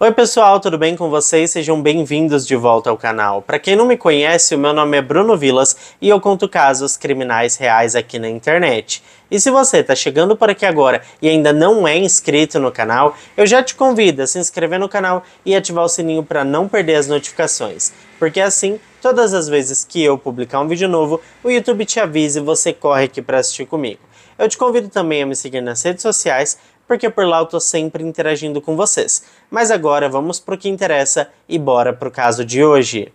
Oi pessoal, tudo bem com vocês? Sejam bem-vindos de volta ao canal. Para quem não me conhece, o meu nome é Bruno Vilas e eu conto casos criminais reais aqui na internet. E se você está chegando por aqui agora e ainda não é inscrito no canal, eu já te convido a se inscrever no canal e ativar o sininho para não perder as notificações, porque assim, todas as vezes que eu publicar um vídeo novo, o YouTube te avisa e você corre aqui para assistir comigo. Eu te convido também a me seguir nas redes sociais, porque por lá eu tô tá sempre interagindo com vocês. Mas agora vamos pro que interessa e bora pro caso de hoje.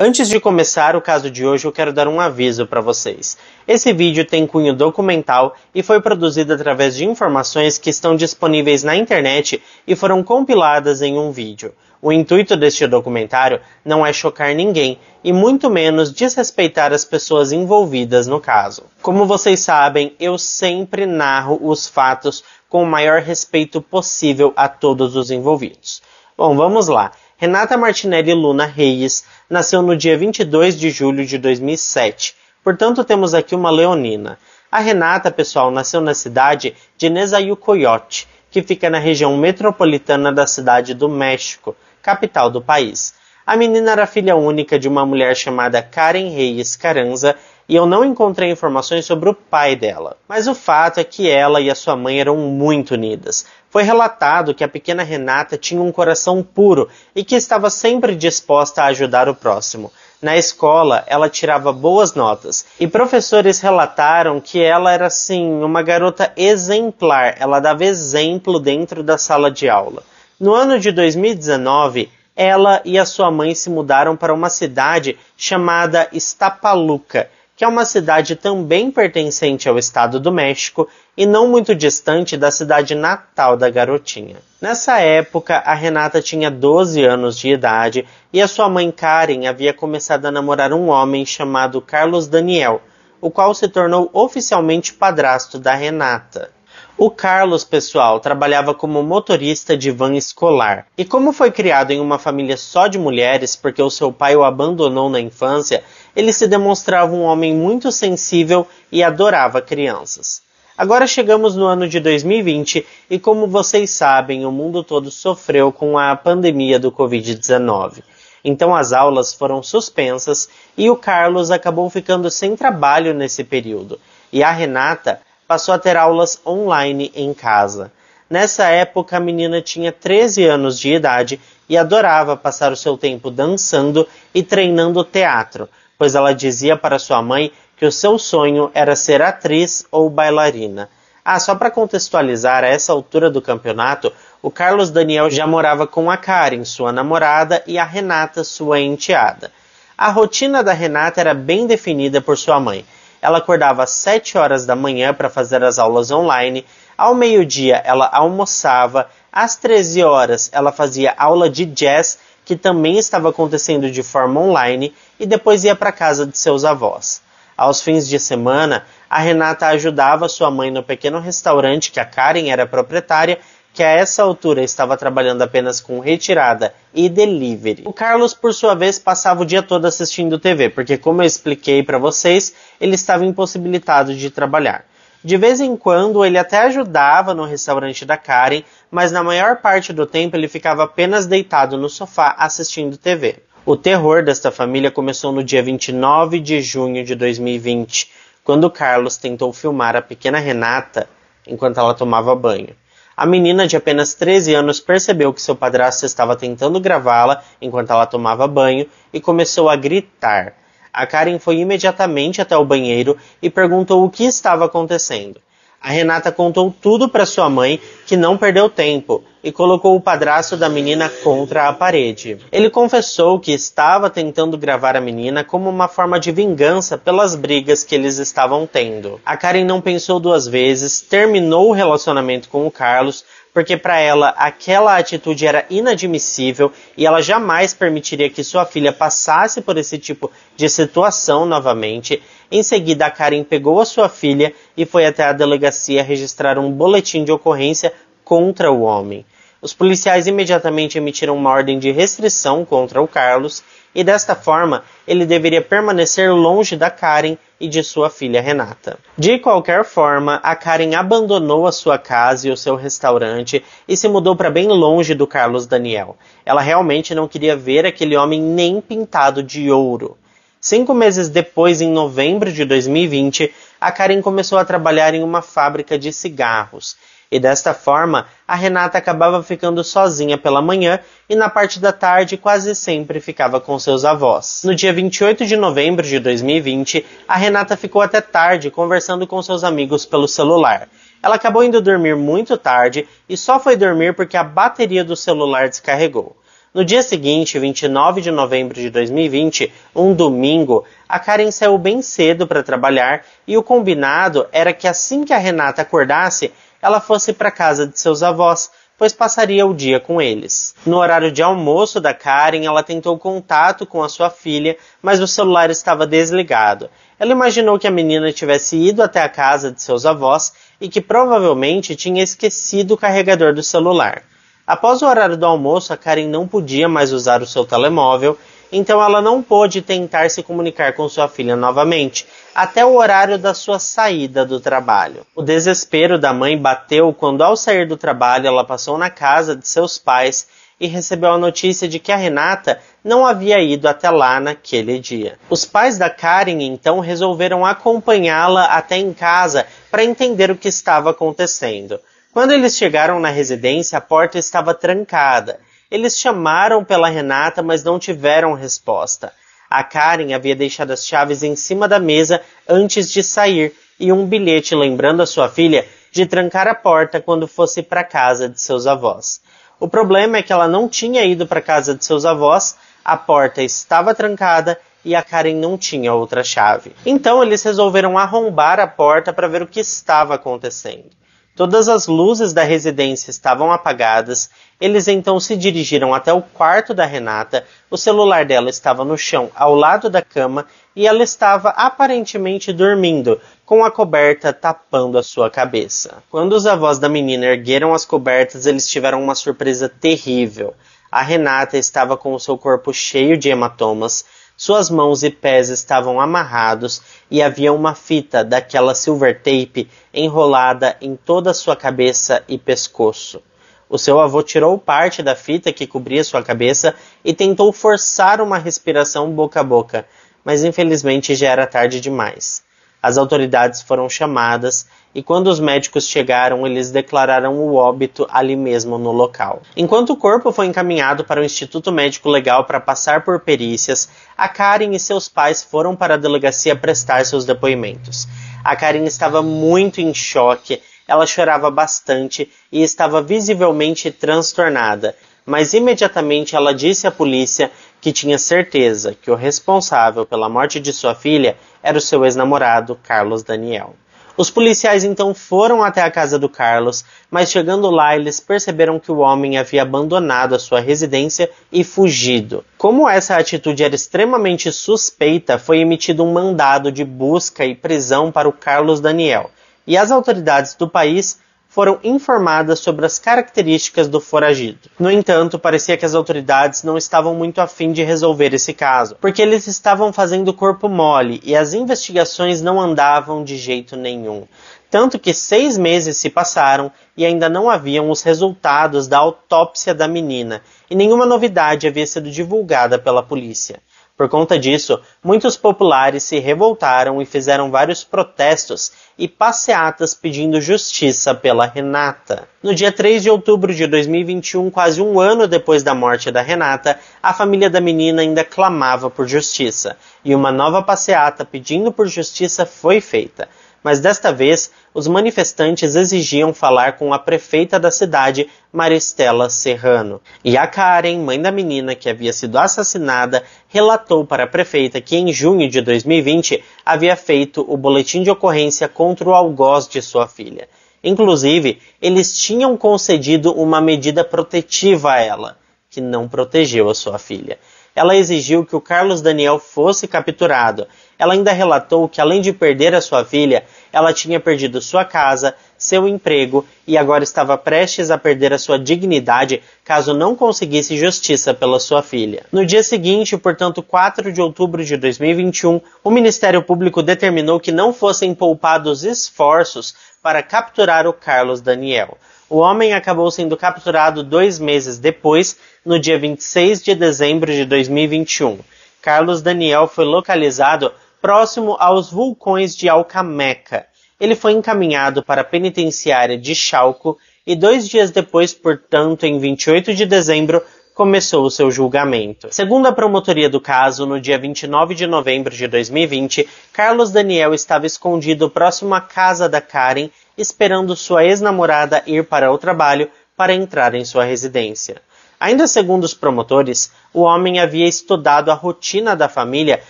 Antes de começar o caso de hoje, eu quero dar um aviso para vocês. Esse vídeo tem cunho documental e foi produzido através de informações que estão disponíveis na internet e foram compiladas em um vídeo. O intuito deste documentário não é chocar ninguém e muito menos desrespeitar as pessoas envolvidas no caso. Como vocês sabem, eu sempre narro os fatos com o maior respeito possível a todos os envolvidos. Bom, vamos lá. Renata Martinelli Luna Reis nasceu no dia 22 de julho de 2007. Portanto, temos aqui uma leonina. A Renata, pessoal, nasceu na cidade de Nezahualcóyotl, que fica na região metropolitana da cidade do México, capital do país. A menina era filha única de uma mulher chamada Karen Reis Caranza e eu não encontrei informações sobre o pai dela. Mas o fato é que ela e a sua mãe eram muito unidas. Foi relatado que a pequena Renata tinha um coração puro e que estava sempre disposta a ajudar o próximo. Na escola, ela tirava boas notas e professores relataram que ela era, assim, uma garota exemplar, ela dava exemplo dentro da sala de aula. No ano de 2019, ela e a sua mãe se mudaram para uma cidade chamada Estapaluca, que é uma cidade também pertencente ao estado do México e não muito distante da cidade natal da garotinha. Nessa época, a Renata tinha 12 anos de idade e a sua mãe Karen havia começado a namorar um homem chamado Carlos Daniel, o qual se tornou oficialmente padrasto da Renata. O Carlos, pessoal, trabalhava como motorista de van escolar. E como foi criado em uma família só de mulheres, porque o seu pai o abandonou na infância, ele se demonstrava um homem muito sensível e adorava crianças. Agora chegamos no ano de 2020 e, como vocês sabem, o mundo todo sofreu com a pandemia do Covid-19. Então as aulas foram suspensas e o Carlos acabou ficando sem trabalho nesse período. E a Renata passou a ter aulas online em casa. Nessa época, a menina tinha 13 anos de idade e adorava passar o seu tempo dançando e treinando teatro, pois ela dizia para sua mãe que o seu sonho era ser atriz ou bailarina. Ah, só para contextualizar, a essa altura do campeonato, o Carlos Daniel já morava com a Karen, sua namorada, e a Renata, sua enteada. A rotina da Renata era bem definida por sua mãe ela acordava às 7 horas da manhã para fazer as aulas online, ao meio-dia ela almoçava, às 13 horas ela fazia aula de jazz, que também estava acontecendo de forma online, e depois ia para casa de seus avós. Aos fins de semana, a Renata ajudava sua mãe no pequeno restaurante que a Karen era proprietária que a essa altura estava trabalhando apenas com retirada e delivery. O Carlos, por sua vez, passava o dia todo assistindo TV, porque como eu expliquei para vocês, ele estava impossibilitado de trabalhar. De vez em quando, ele até ajudava no restaurante da Karen, mas na maior parte do tempo ele ficava apenas deitado no sofá assistindo TV. O terror desta família começou no dia 29 de junho de 2020, quando Carlos tentou filmar a pequena Renata enquanto ela tomava banho. A menina de apenas 13 anos percebeu que seu padrasto estava tentando gravá-la enquanto ela tomava banho e começou a gritar. A Karen foi imediatamente até o banheiro e perguntou o que estava acontecendo. A Renata contou tudo para sua mãe, que não perdeu tempo, e colocou o padrasto da menina contra a parede. Ele confessou que estava tentando gravar a menina como uma forma de vingança pelas brigas que eles estavam tendo. A Karen não pensou duas vezes, terminou o relacionamento com o Carlos, porque para ela aquela atitude era inadmissível e ela jamais permitiria que sua filha passasse por esse tipo de situação novamente. Em seguida, a Karen pegou a sua filha e foi até a delegacia registrar um boletim de ocorrência contra o homem. Os policiais imediatamente emitiram uma ordem de restrição contra o Carlos e desta forma ele deveria permanecer longe da Karen e de sua filha Renata. De qualquer forma, a Karen abandonou a sua casa e o seu restaurante e se mudou para bem longe do Carlos Daniel. Ela realmente não queria ver aquele homem nem pintado de ouro. Cinco meses depois, em novembro de 2020, a Karen começou a trabalhar em uma fábrica de cigarros e desta forma a Renata acabava ficando sozinha pela manhã e na parte da tarde quase sempre ficava com seus avós. No dia 28 de novembro de 2020, a Renata ficou até tarde conversando com seus amigos pelo celular. Ela acabou indo dormir muito tarde e só foi dormir porque a bateria do celular descarregou. No dia seguinte, 29 de novembro de 2020, um domingo, a Karen saiu bem cedo para trabalhar e o combinado era que assim que a Renata acordasse, ela fosse para casa de seus avós, pois passaria o dia com eles. No horário de almoço da Karen, ela tentou contato com a sua filha, mas o celular estava desligado. Ela imaginou que a menina tivesse ido até a casa de seus avós e que provavelmente tinha esquecido o carregador do celular. Após o horário do almoço, a Karen não podia mais usar o seu telemóvel então ela não pôde tentar se comunicar com sua filha novamente, até o horário da sua saída do trabalho. O desespero da mãe bateu quando, ao sair do trabalho, ela passou na casa de seus pais e recebeu a notícia de que a Renata não havia ido até lá naquele dia. Os pais da Karen então resolveram acompanhá-la até em casa para entender o que estava acontecendo. Quando eles chegaram na residência, a porta estava trancada eles chamaram pela Renata, mas não tiveram resposta. A Karen havia deixado as chaves em cima da mesa antes de sair e um bilhete lembrando a sua filha de trancar a porta quando fosse para casa de seus avós. O problema é que ela não tinha ido para casa de seus avós, a porta estava trancada e a Karen não tinha outra chave. Então eles resolveram arrombar a porta para ver o que estava acontecendo. Todas as luzes da residência estavam apagadas. Eles então se dirigiram até o quarto da Renata. O celular dela estava no chão, ao lado da cama, e ela estava aparentemente dormindo, com a coberta tapando a sua cabeça. Quando os avós da menina ergueram as cobertas, eles tiveram uma surpresa terrível. A Renata estava com o seu corpo cheio de hematomas suas mãos e pés estavam amarrados e havia uma fita daquela silver tape enrolada em toda a sua cabeça e pescoço. O seu avô tirou parte da fita que cobria sua cabeça e tentou forçar uma respiração boca a boca, mas infelizmente já era tarde demais. As autoridades foram chamadas e quando os médicos chegaram, eles declararam o óbito ali mesmo no local. Enquanto o corpo foi encaminhado para o Instituto Médico Legal para passar por perícias, a Karen e seus pais foram para a delegacia prestar seus depoimentos. A Karen estava muito em choque, ela chorava bastante e estava visivelmente transtornada, mas imediatamente ela disse à polícia que tinha certeza que o responsável pela morte de sua filha era o seu ex-namorado, Carlos Daniel. Os policiais então foram até a casa do Carlos, mas chegando lá eles perceberam que o homem havia abandonado a sua residência e fugido. Como essa atitude era extremamente suspeita, foi emitido um mandado de busca e prisão para o Carlos Daniel, e as autoridades do país foram informadas sobre as características do foragido. No entanto, parecia que as autoridades não estavam muito afim de resolver esse caso, porque eles estavam fazendo corpo mole e as investigações não andavam de jeito nenhum tanto que seis meses se passaram e ainda não haviam os resultados da autópsia da menina, e nenhuma novidade havia sido divulgada pela polícia. Por conta disso, muitos populares se revoltaram e fizeram vários protestos e passeatas pedindo justiça pela Renata. No dia 3 de outubro de 2021, quase um ano depois da morte da Renata, a família da menina ainda clamava por justiça, e uma nova passeata pedindo por justiça foi feita mas desta vez os manifestantes exigiam falar com a prefeita da cidade, Maristela Serrano. E a Karen, mãe da menina que havia sido assassinada, relatou para a prefeita que em junho de 2020 havia feito o boletim de ocorrência contra o algoz de sua filha. Inclusive, eles tinham concedido uma medida protetiva a ela, que não protegeu a sua filha. Ela exigiu que o Carlos Daniel fosse capturado, ela ainda relatou que, além de perder a sua filha, ela tinha perdido sua casa, seu emprego e agora estava prestes a perder a sua dignidade caso não conseguisse justiça pela sua filha. No dia seguinte, portanto, 4 de outubro de 2021, o Ministério Público determinou que não fossem poupados esforços para capturar o Carlos Daniel. O homem acabou sendo capturado dois meses depois, no dia 26 de dezembro de 2021. Carlos Daniel foi localizado próximo aos vulcões de Alcameca. Ele foi encaminhado para a penitenciária de Chalco e dois dias depois, portanto, em 28 de dezembro, começou o seu julgamento. Segundo a promotoria do caso, no dia 29 de novembro de 2020, Carlos Daniel estava escondido próximo à casa da Karen, esperando sua ex-namorada ir para o trabalho para entrar em sua residência. Ainda segundo os promotores, o homem havia estudado a rotina da família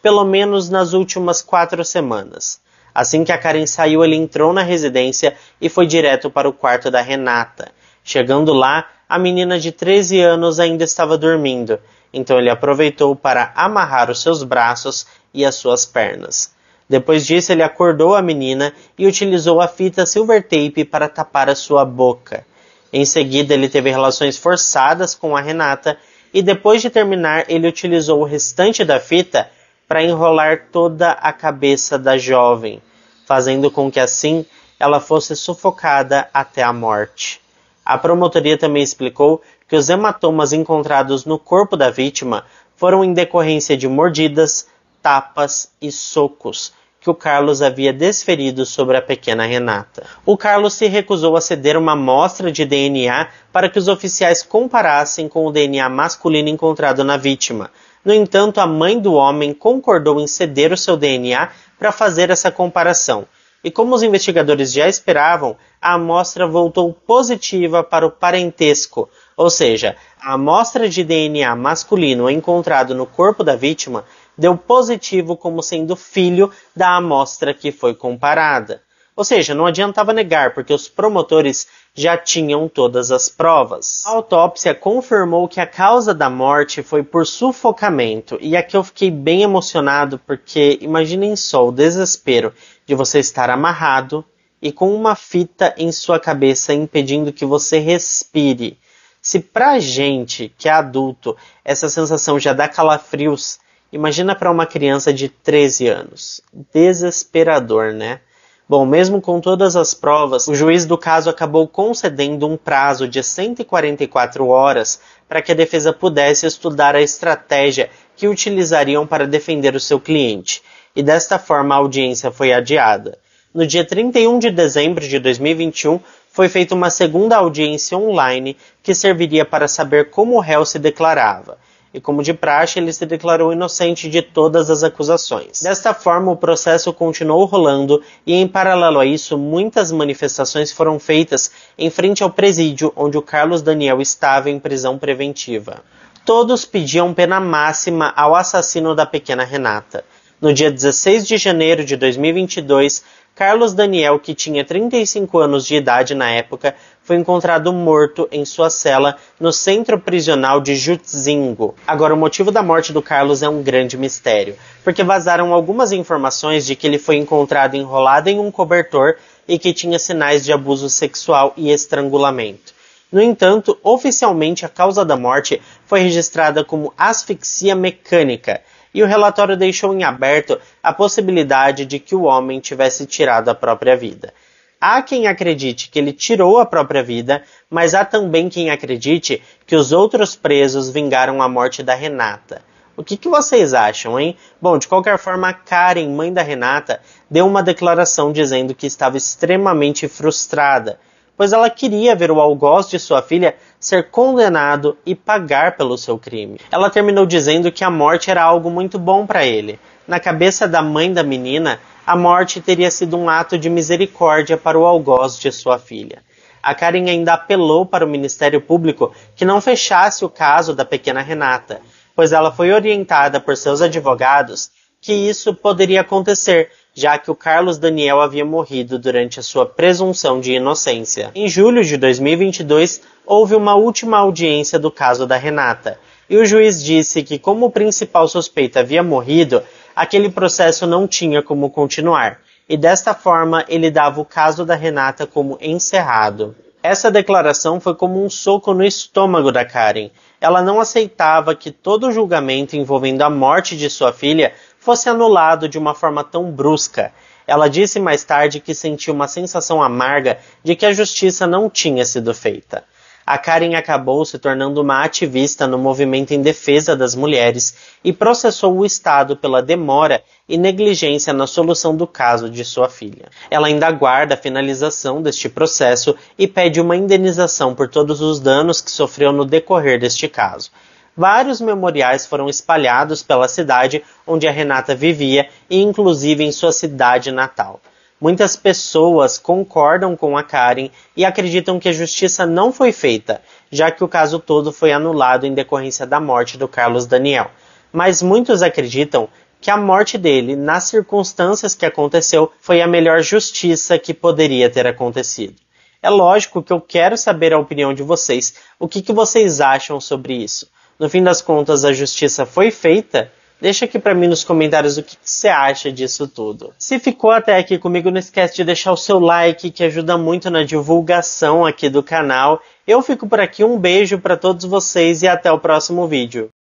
pelo menos nas últimas quatro semanas. Assim que a Karen saiu, ele entrou na residência e foi direto para o quarto da Renata. Chegando lá, a menina de 13 anos ainda estava dormindo, então ele aproveitou para amarrar os seus braços e as suas pernas. Depois disso, ele acordou a menina e utilizou a fita silver tape para tapar a sua boca. Em seguida, ele teve relações forçadas com a Renata e depois de terminar, ele utilizou o restante da fita para enrolar toda a cabeça da jovem, fazendo com que assim ela fosse sufocada até a morte. A promotoria também explicou que os hematomas encontrados no corpo da vítima foram em decorrência de mordidas, tapas e socos, que o Carlos havia desferido sobre a pequena Renata. O Carlos se recusou a ceder uma amostra de DNA para que os oficiais comparassem com o DNA masculino encontrado na vítima. No entanto, a mãe do homem concordou em ceder o seu DNA para fazer essa comparação. E como os investigadores já esperavam, a amostra voltou positiva para o parentesco, ou seja, a amostra de DNA masculino encontrado no corpo da vítima deu positivo como sendo filho da amostra que foi comparada. Ou seja, não adiantava negar, porque os promotores já tinham todas as provas. A autópsia confirmou que a causa da morte foi por sufocamento, e aqui eu fiquei bem emocionado, porque imaginem só o desespero de você estar amarrado e com uma fita em sua cabeça impedindo que você respire. Se pra gente que é adulto essa sensação já dá calafrios Imagina para uma criança de 13 anos. Desesperador, né? Bom, mesmo com todas as provas, o juiz do caso acabou concedendo um prazo de 144 horas para que a defesa pudesse estudar a estratégia que utilizariam para defender o seu cliente, e desta forma a audiência foi adiada. No dia 31 de dezembro de 2021, foi feita uma segunda audiência online que serviria para saber como o réu se declarava e, como de praxe, ele se declarou inocente de todas as acusações. Desta forma, o processo continuou rolando e, em paralelo a isso, muitas manifestações foram feitas em frente ao presídio onde o Carlos Daniel estava em prisão preventiva. Todos pediam pena máxima ao assassino da pequena Renata. No dia 16 de janeiro de 2022, Carlos Daniel, que tinha 35 anos de idade na época, foi encontrado morto em sua cela no centro prisional de Jutzingo. Agora, o motivo da morte do Carlos é um grande mistério, porque vazaram algumas informações de que ele foi encontrado enrolado em um cobertor e que tinha sinais de abuso sexual e estrangulamento. No entanto, oficialmente a causa da morte foi registrada como asfixia mecânica e o relatório deixou em aberto a possibilidade de que o homem tivesse tirado a própria vida. Há quem acredite que ele tirou a própria vida, mas há também quem acredite que os outros presos vingaram a morte da Renata. O que, que, vocês acham, hein? Bom, de qualquer forma, a Karen, mãe da Renata, deu uma declaração dizendo que estava extremamente frustrada pois ela queria ver o algoz de sua filha ser condenado e pagar pelo seu crime. Ela terminou dizendo que a morte era algo muito bom para ele. Na cabeça da mãe da menina, a morte teria sido um ato de misericórdia para o algoz de sua filha. A Karen ainda apelou para o Ministério Público que não fechasse o caso da pequena Renata, pois ela foi orientada por seus advogados que isso poderia acontecer já que o Carlos Daniel havia morrido durante a sua presunção de inocência. Em julho de 2022, houve uma última audiência do caso da Renata, e o juiz disse que, como o principal suspeito havia morrido, aquele processo não tinha como continuar, e desta forma ele dava o caso da Renata como encerrado. Essa declaração foi como um soco no estômago da Karen. Ela não aceitava que todo o julgamento envolvendo a morte de sua filha fosse anulado de uma forma tão brusca. Ela disse mais tarde que sentiu uma sensação amarga de que a justiça não tinha sido feita. A Karen acabou se tornando uma ativista no movimento em defesa das mulheres e processou o Estado pela demora e negligência na solução do caso de sua filha. Ela ainda aguarda a finalização deste processo e pede uma indenização por todos os danos que sofreu no decorrer deste caso. Vários memoriais foram espalhados pela cidade onde a Renata vivia e inclusive em sua cidade natal. Muitas pessoas concordam com a Karen e acreditam que a justiça não foi feita, já que o caso todo foi anulado em decorrência da morte do Carlos Daniel. Mas muitos acreditam que a morte dele, nas circunstâncias que aconteceu, foi a melhor justiça que poderia ter acontecido. É lógico que eu quero saber a opinião de vocês. O que, que vocês acham sobre isso? no fim das contas a justiça foi feita? Deixa aqui para mim nos comentários o que você acha disso tudo. Se ficou até aqui comigo, não esquece de deixar o seu like, que ajuda muito na divulgação aqui do canal. Eu fico por aqui, um beijo para todos vocês e até o próximo vídeo.